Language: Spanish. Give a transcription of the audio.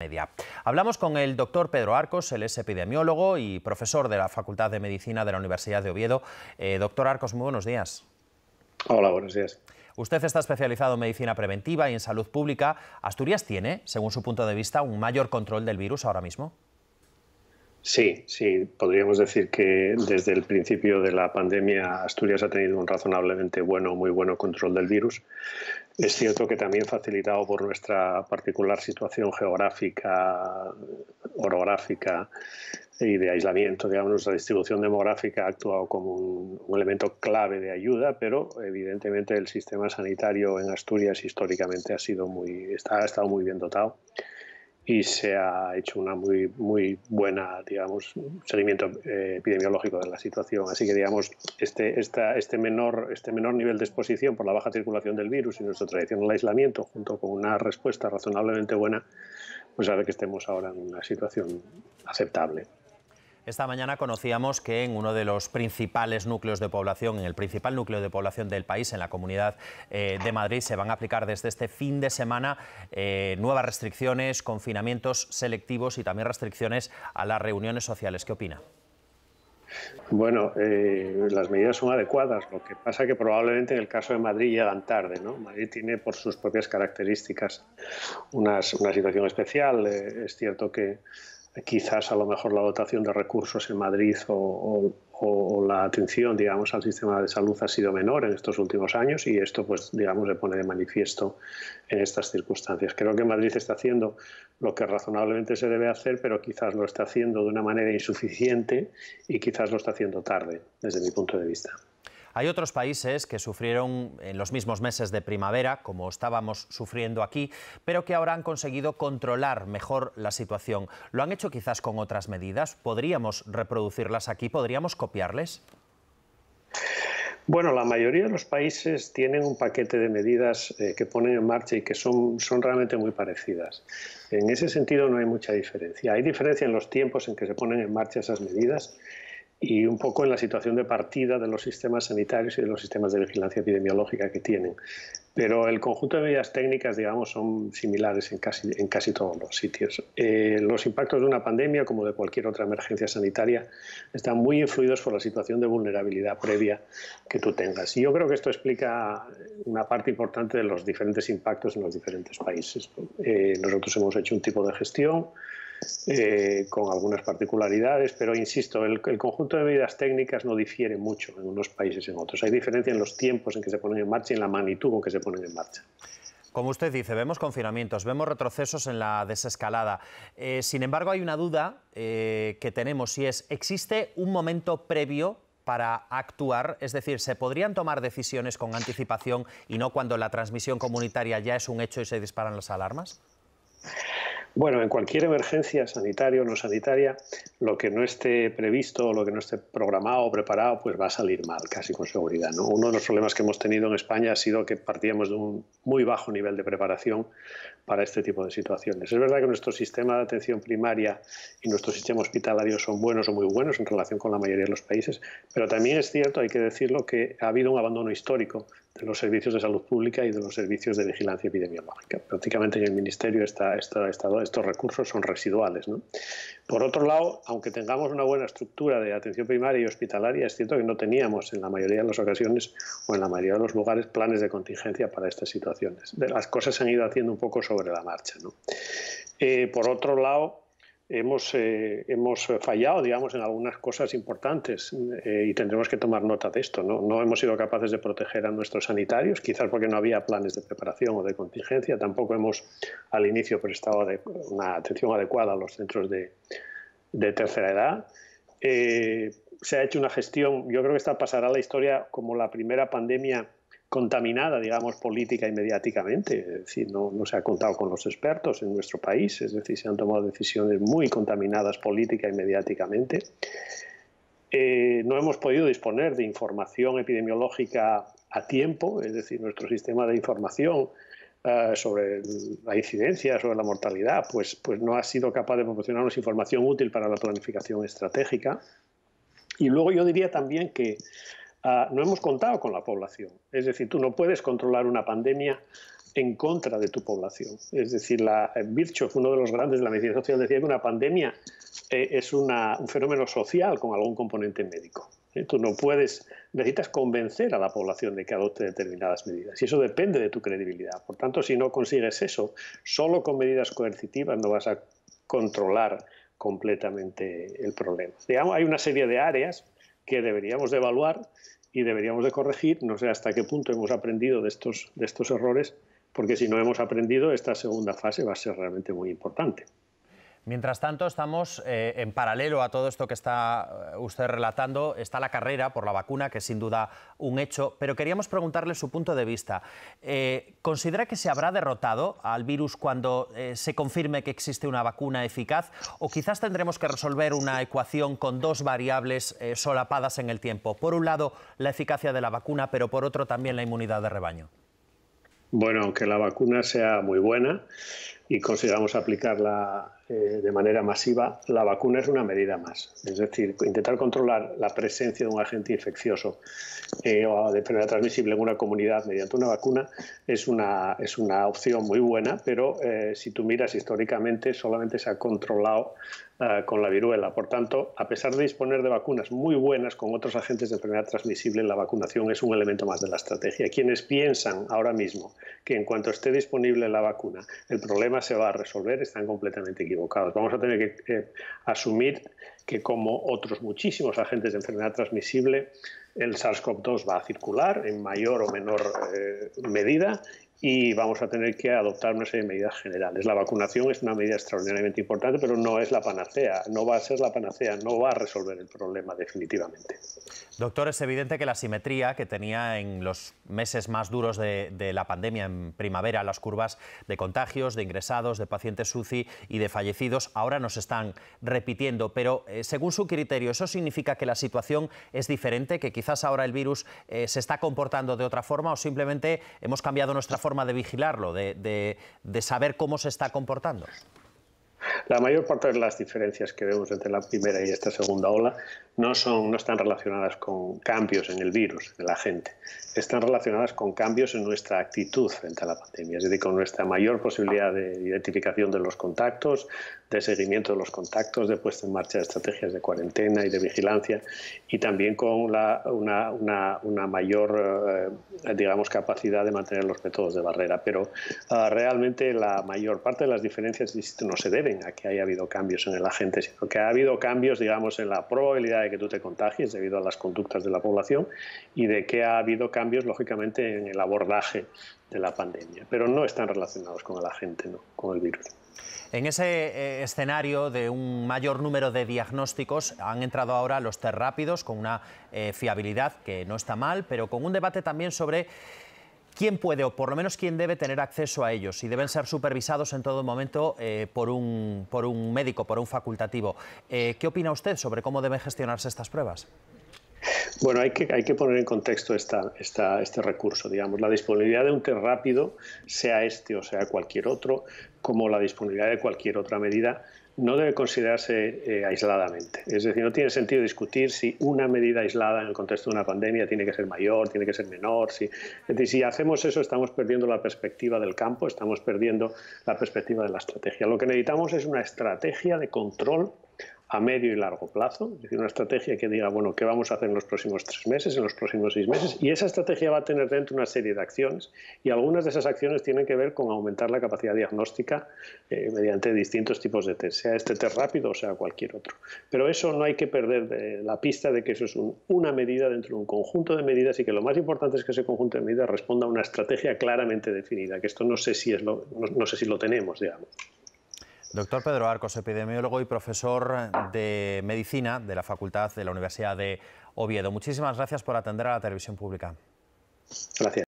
Media. Hablamos con el doctor Pedro Arcos, él es epidemiólogo y profesor de la Facultad de Medicina de la Universidad de Oviedo. Eh, doctor Arcos, muy buenos días. Hola, buenos días. Usted está especializado en medicina preventiva y en salud pública. ¿Asturias tiene, según su punto de vista, un mayor control del virus ahora mismo? Sí, sí, podríamos decir que desde el principio de la pandemia Asturias ha tenido un razonablemente bueno, muy bueno control del virus. Es cierto que también facilitado por nuestra particular situación geográfica, orográfica y de aislamiento, digamos, nuestra distribución demográfica ha actuado como un, elemento clave de ayuda, pero evidentemente el sistema sanitario en Asturias históricamente ha sido muy, ha estado muy bien dotado y se ha hecho una muy muy buena digamos seguimiento eh, epidemiológico de la situación así que digamos este este menor este menor nivel de exposición por la baja circulación del virus y nuestra tradición al aislamiento junto con una respuesta razonablemente buena pues hace que estemos ahora en una situación aceptable esta mañana conocíamos que en uno de los principales núcleos de población, en el principal núcleo de población del país, en la comunidad eh, de Madrid, se van a aplicar desde este fin de semana eh, nuevas restricciones, confinamientos selectivos y también restricciones a las reuniones sociales. ¿Qué opina? Bueno, eh, las medidas son adecuadas, lo que pasa que probablemente en el caso de Madrid llegan tarde. ¿no? Madrid tiene por sus propias características una situación especial. es cierto que quizás a lo mejor la dotación de recursos en Madrid o, la atención, digamos, al sistema de salud ha sido menor en estos últimos años y esto, pues, digamos, se pone de manifiesto en estas circunstancias. Creo que Madrid está haciendo lo que razonablemente se debe hacer, pero quizás lo está haciendo de una manera insuficiente y quizás lo está haciendo tarde, desde mi punto de vista. Hay otros países que sufrieron en los mismos meses de primavera, como estábamos sufriendo aquí, pero que ahora han conseguido controlar mejor la situación. ¿Lo han hecho quizás con otras medidas? ¿Podríamos reproducirlas aquí? ¿Podríamos copiarles? Bueno, la mayoría de los países tienen un paquete de medidas eh, que ponen en marcha y que son, son realmente muy parecidas. En ese sentido no hay mucha diferencia. Hay diferencia en los tiempos en que se ponen en marcha esas medidas y un poco en la situación de partida de los sistemas sanitarios y de los sistemas de vigilancia epidemiológica que tienen. Pero el conjunto de medidas técnicas, digamos, son similares en casi, en casi todos los sitios. Eh, los impactos de una pandemia, como de cualquier otra emergencia sanitaria, están muy influidos por la situación de vulnerabilidad previa que tú tengas. Y yo creo que esto explica una parte importante de los diferentes impactos en los diferentes países. Eh, nosotros hemos hecho un tipo de gestión eh, con algunas particularidades, pero insisto, el, conjunto de medidas técnicas no difiere mucho en unos países y en otros. Hay diferencia en los tiempos en que se ponen en marcha y en la magnitud con que se ponen en marcha. Como usted dice, vemos confinamientos, vemos retrocesos en la desescalada. Eh, sin embargo, hay una duda eh, que tenemos y es, ¿existe un momento previo para actuar? Es decir, ¿se podrían tomar decisiones con anticipación y no cuando la transmisión comunitaria ya es un hecho y se disparan las alarmas? Bueno, en cualquier emergencia sanitaria o no sanitaria, lo que no esté previsto o lo que no esté programado o preparado, pues va a salir mal, casi con seguridad. ¿no? Uno de los problemas que hemos tenido en España ha sido que partíamos de un muy bajo nivel de preparación para este tipo de situaciones. Es verdad que nuestro sistema de atención primaria y nuestro sistema hospitalario son buenos o muy buenos en relación con la mayoría de los países, pero también es cierto, hay que decirlo, que ha habido un abandono histórico de los servicios de salud pública y de los servicios de vigilancia epidemiológica. Prácticamente en el Ministerio está, está, está estos recursos son residuales. ¿no? Por otro lado, aunque tengamos una buena estructura de atención primaria y hospitalaria, es cierto que no teníamos en la mayoría de las ocasiones o en la mayoría de los lugares planes de contingencia para estas situaciones. Las cosas se han ido haciendo un poco sobre la marcha. Eh, por otro lado, hemos, eh, hemos fallado, digamos, en algunas cosas importantes eh, y tendremos que tomar nota de esto. ¿no? hemos sido capaces de proteger a nuestros sanitarios, quizás porque no había planes de preparación o de contingencia, tampoco hemos al inicio prestado de, una atención adecuada a los centros de, de tercera edad. Eh, se ha hecho una gestión, yo creo que esta pasará a la historia como la primera pandemia contaminada, digamos, política y mediáticamente. Es decir, no, se ha contado con los expertos en nuestro país, es decir, se han tomado decisiones muy contaminadas política y mediáticamente. Eh, no hemos podido disponer de información epidemiológica a tiempo, es decir, nuestro sistema de información eh, sobre la incidencia, sobre la mortalidad, pues, pues no ha sido capaz de proporcionarnos información útil para la planificación estratégica. Y luego yo diría también que no hemos contado con la población. Es decir, tú no puedes controlar una pandemia en contra de tu población. Es decir, la, eh, uno de los grandes de la medicina social, decía que una pandemia eh, es un fenómeno social con algún componente médico. Eh, tú no puedes, necesitas convencer a la población de que adopte determinadas medidas y eso depende de tu credibilidad. Por tanto, si no consigues eso, solo con medidas coercitivas no vas a controlar completamente el problema. Digamos, hay una serie de áreas que deberíamos de evaluar y deberíamos de corregir. No sé hasta qué punto hemos aprendido de estos, de estos errores, porque si no hemos aprendido, esta segunda fase va a ser realmente muy importante. Mientras tanto, estamos eh, en paralelo a todo esto que está eh, usted relatando, está la carrera por la vacuna, que es sin duda un hecho, pero queríamos preguntarle su punto de vista. Eh, ¿Considera que se habrá derrotado al virus cuando se confirme que existe una vacuna eficaz o quizás tendremos que resolver una ecuación con dos variables solapadas en el tiempo? Por un lado, la eficacia de la vacuna, pero por otro también la inmunidad de rebaño. Bueno, aunque la vacuna sea muy buena y consideramos aplicarla eh, de manera masiva, la vacuna es una medida más. Es decir, intentar controlar la presencia de un agente infeccioso eh, o de enfermedad transmisible en una comunidad mediante una vacuna es una, es una opción muy buena, pero eh, si tú miras históricamente solamente se ha controlado Ah, con la viruela. Por tanto, a pesar de disponer de vacunas muy buenas con otros agentes de enfermedad transmisible, la vacunación es un elemento más de la estrategia. Quienes piensan ahora mismo que en cuanto esté disponible la vacuna, el problema se va a resolver, están completamente equivocados. Vamos a tener que eh, asumir que como otros muchísimos agentes de enfermedad transmisible, el SARS-CoV-2 va a circular en mayor o menor eh, medida y vamos a tener que adoptar una serie de medidas generales. La vacunación es una medida extraordinariamente importante, pero no es la panacea, no va a ser la panacea, no va a resolver el problema definitivamente. Doctor, es evidente que la simetría que tenía en los meses más duros de, la pandemia, en primavera, las curvas de contagios, de ingresados, de pacientes UCI y de fallecidos, ahora nos están repitiendo, pero eh, según su criterio, ¿eso significa que la situación es diferente, que quizás ahora el virus eh, se está comportando de otra forma o simplemente hemos cambiado nuestra forma forma de vigilarlo, de, saber cómo se está comportando? La mayor parte de las diferencias que vemos entre la primera y esta segunda ola no, son, no están relacionadas con cambios en el virus, en la gente, están relacionadas con cambios en nuestra actitud frente a la pandemia, es decir, con nuestra mayor posibilidad de identificación de los contactos, de seguimiento de los contactos, de puesta en marcha de estrategias de cuarentena y de vigilancia, y también con una, mayor, eh, digamos, capacidad de mantener los métodos de barrera. Pero ah, realmente la mayor parte de las diferencias no se deben a que haya habido cambios en el agente, sino que ha habido cambios, digamos, en la probabilidad de que tú te contagies debido a las conductas de la población y de que ha habido cambios, lógicamente, en el abordaje de la pandemia, pero no están relacionados con la gente, con el virus. En ese eh, escenario de un mayor número de diagnósticos han entrado ahora los test rápidos con una eh, fiabilidad que no está mal, pero con un debate también sobre quién puede o por lo menos quién debe tener acceso a ellos y deben ser supervisados en todo momento eh, por, un, por un médico, por un facultativo. ¿Qué opina usted sobre cómo deben gestionarse estas pruebas? Bueno, hay que, hay que poner en contexto este recurso, digamos. La disponibilidad de un test rápido, sea este o sea cualquier otro, como la disponibilidad de cualquier otra medida, no debe considerarse eh, aisladamente. Es decir, no tiene sentido discutir si una medida aislada en el contexto de una pandemia tiene que ser mayor, tiene que ser menor. Si, es decir, si hacemos eso estamos perdiendo la perspectiva del campo, estamos perdiendo la perspectiva de la estrategia. Lo que necesitamos es una estrategia de control a medio y largo plazo, es decir, una estrategia que diga, bueno, ¿qué vamos a hacer en los próximos tres meses, en los próximos seis meses? Y esa estrategia va a tener dentro una serie de acciones y algunas de esas acciones tienen que ver con aumentar la capacidad diagnóstica eh, mediante distintos tipos de test, sea este test rápido o sea cualquier otro. Pero eso no hay que perder la pista de que eso es una medida dentro de un conjunto de medidas y que lo más importante es que ese conjunto de medidas responda a una estrategia claramente definida, que esto no sé si, es no sé si lo tenemos, digamos. Doctor Pedro Arcos, epidemiólogo y profesor de medicina de la Facultad de la Universidad de Oviedo. Muchísimas gracias por atender a la televisión pública. Gracias.